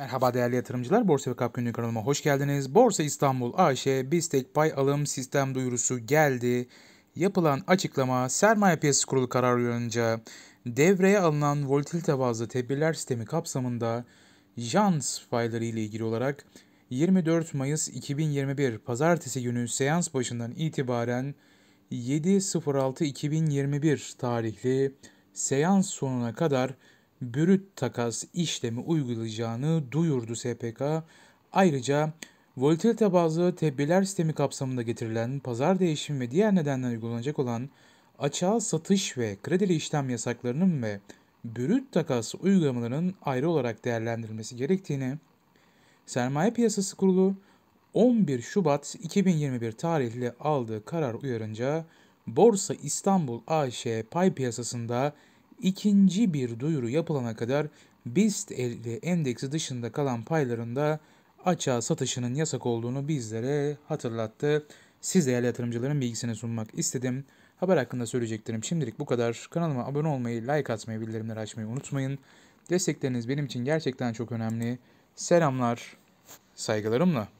Merhaba değerli yatırımcılar, Borsa ve Kap Günlük kanalıma hoş geldiniz. Borsa İstanbul AŞ, Bistek pay alım sistem duyurusu geldi. Yapılan açıklama sermaye piyasası kurulu kararı uyarınca devreye alınan volatilite bazlı tedbirler sistemi kapsamında Jans payları ile ilgili olarak 24 Mayıs 2021 pazartesi günü seans başından itibaren 7.06.2021 tarihli seans sonuna kadar bürüt takas işlemi uygulayacağını duyurdu SPK. Ayrıca volatilite bazlı tedbirler sistemi kapsamında getirilen pazar değişimi ve diğer nedenler uygulanacak olan açığa satış ve kredili işlem yasaklarının ve bürüt takas uygulamalarının ayrı olarak değerlendirilmesi gerektiğini Sermaye Piyasası Kurulu 11 Şubat 2021 tarihli aldığı karar uyarınca Borsa İstanbul AŞ pay piyasasında ikinci bir duyuru yapılana kadar BIST 50 endeksi dışında kalan paylarında açığa satışının yasak olduğunu bizlere hatırlattı. Siz değerli yatırımcıların bilgisini sunmak istedim. Haber hakkında söyleyeceklerim şimdilik bu kadar. Kanalıma abone olmayı, like atmayı, bildirimleri açmayı unutmayın. Destekleriniz benim için gerçekten çok önemli. Selamlar, saygılarımla.